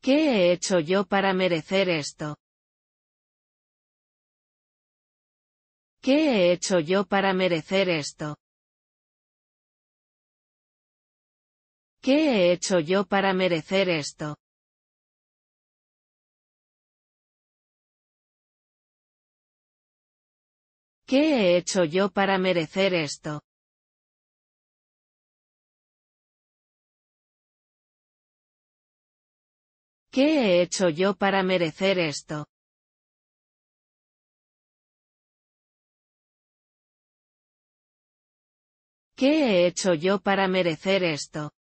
¿Qué he hecho yo para merecer esto? ¿Qué he hecho yo para merecer esto? ¿Qué he hecho yo para merecer esto? ¿Qué he hecho yo para merecer esto? ¿Qué he hecho yo para merecer esto? ¿Qué he hecho yo para merecer esto?